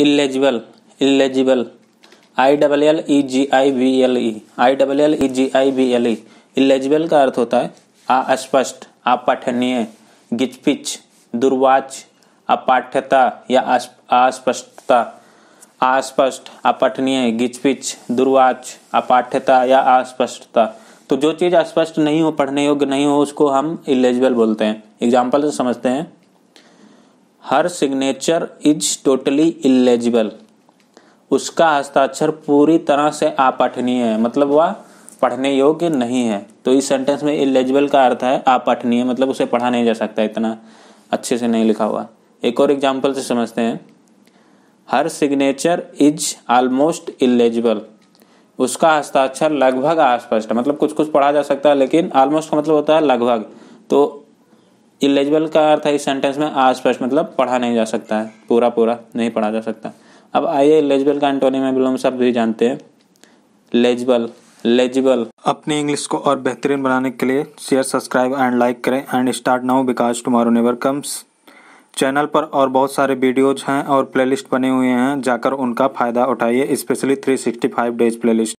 illegible illegible I double L E G I B L E I double L E G I B L E illegible का अर्थ होता है अस्पष्ट अपठनीय गिचपिच दुर्वाच अपाठ्यता या अस्पष्टता अस्पष्ट अपठनीय गिचपिच दुर्वाच अपाठ्यता या अस्पष्टता तो जो चीज़ अस्पष्ट नहीं हो पढ़ने योग्य नहीं हो उसको हम इलेजिबल बोलते हैं एग्जाम्पल से समझते हैं her signature is totally illegible उसका हस्ताक्षर पूरी तरह से अपठनीय है मतलब वह पढ़ने योग्य नहीं है तो इस सेंटेंस में इलेजिबल का अर्थ है अपठनीय मतलब उसे पढ़ा नहीं जा सकता इतना अच्छे से नहीं लिखा हुआ एक और एग्जाम्पल से समझते हैं her signature is almost illegible उसका हस्ताक्षर लगभग अस्पष्ट मतलब कुछ कुछ पढ़ा जा सकता है लेकिन ऑलमोस्ट का मतलब होता है लगभग तो इलेजिबल का अर्थ है इस सेंटेंस में आसपास मतलब पढ़ा नहीं जा सकता है पूरा पूरा नहीं पढ़ा जा सकता अब आइए इलेजिबल का एंटोनिम में बिलोंग शब्द भी जानते हैं लेजिबल लेजिबल अपनी इंग्लिश को और बेहतरीन बनाने के लिए शेयर सब्सक्राइब एंड लाइक करें and start now because tomorrow never comes channel पर और बहुत सारे वीडियोज हैं और प्लेलिस्ट बने हुए हैं जाकर उनका फ़ायदा उठाइए स्पेशली 365 डेज प्लेलिस्ट